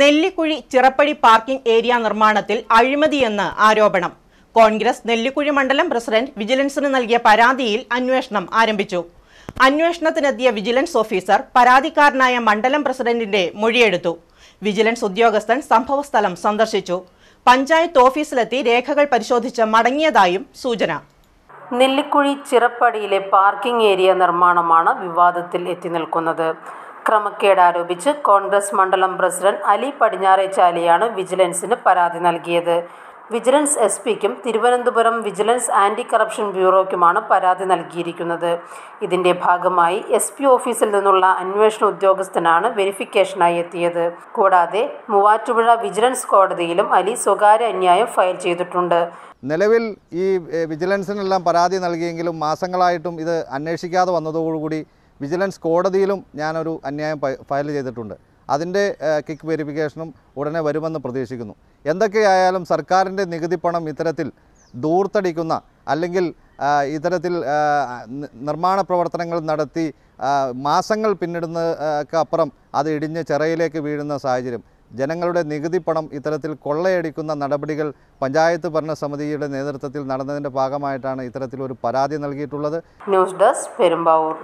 Nellikuzhi Chirappadi parking area നിർമ്മാണത്തിൽ അഴിമതിയെന്ന് ആരോപണം കോൺഗ്രസ് നെല്ലിക്കുഴി മണ്ഡലം പ്രസിഡന്റ് വിജിലൻസിന് നൽകിയ പരാതിയിൽ അന്വേഷണം ആരംഭിച്ചു അന്വേഷണത്തിനെത്തിയ വിജിലൻസ് ഓഫീസർ പരാതിക്കാരനായ മണ്ഡലം പ്രസിഡന്റിന്റെ മൊഴിയെടുത്തു വിജിലൻസ് ഉദ്യോഗസ്ഥൻ സംഭവസ്ഥലം സന്ദർശിച്ചു പഞ്ചായത്ത് ഓഫീസിലെത്തി രേഖകൾ പരിശോധിച്ച് മടങ്ങിയതായും സൂചന നെല്ലിക്കുഴി ചിറപ്പടിയിലെ പാർക്കിംഗ് ഏരിയ നിർമ്മാണമാണ് വിവാദത്തിൽ എത്തി നിൽക്കുന്നത് ക്രമക്കേട് ആരോപിച്ച് കോൺഗ്രസ് മണ്ഡലം പ്രസിഡന്റ് അലി പടിഞ്ഞാറേച്ചാലിയാണ് വിജിലൻസിന് പരാതി നൽകിയത് വിജിലൻസ് എസ് പിക്കും തിരുവനന്തപുരം വിജിലൻസ് ആൻറ്റി കറപ്ഷൻ ബ്യൂറോയ്ക്കുമാണ് പരാതി നൽകിയിരിക്കുന്നത് ഇതിന്റെ ഭാഗമായി എസ് പി ഓഫീസിൽ നിന്നുള്ള അന്വേഷണ ഉദ്യോഗസ്ഥനാണ് വെരിഫിക്കേഷനായി എത്തിയത് കൂടാതെ മൂവാറ്റുപുഴ വിജിലൻസ് കോടതിയിലും അലി സ്വകാര്യ അന്യായം ഫയൽ ചെയ്തിട്ടുണ്ട് നിലവിൽ ഈ വിജിലൻസിനെല്ലാം പരാതി നൽകിയെങ്കിലും മാസങ്ങളായിട്ടും ഇത് അന്വേഷിക്കാതെ വന്നതോടുകൂടി വിജിലൻസ് കോടതിയിലും ഞാനൊരു അന്യായം ഫയൽ ചെയ്തിട്ടുണ്ട് അതിൻ്റെ കിക്ക് വെരിഫിക്കേഷനും ഉടനെ വരുമെന്ന് പ്രതീക്ഷിക്കുന്നു എന്തൊക്കെയായാലും സർക്കാരിൻ്റെ നികുതി പണം ഇത്തരത്തിൽ ദൂർത്തടിക്കുന്ന അല്ലെങ്കിൽ ഇത്തരത്തിൽ നിർമ്മാണ പ്രവർത്തനങ്ങൾ നടത്തി മാസങ്ങൾ അപ്പുറം അത് ഇടിഞ്ഞ് ചിറയിലേക്ക് വീഴുന്ന സാഹചര്യം ജനങ്ങളുടെ നികുതി പണം ഇത്തരത്തിൽ കൊള്ളയടിക്കുന്ന നടപടികൾ പഞ്ചായത്ത് ഭരണസമിതിയുടെ നേതൃത്വത്തിൽ നടന്നതിൻ്റെ ഭാഗമായിട്ടാണ് ഇത്തരത്തിലൊരു പരാതി നൽകിയിട്ടുള്ളത് ന്യൂസ് ഡെസ്ക് പെരുമ്പാവൂർ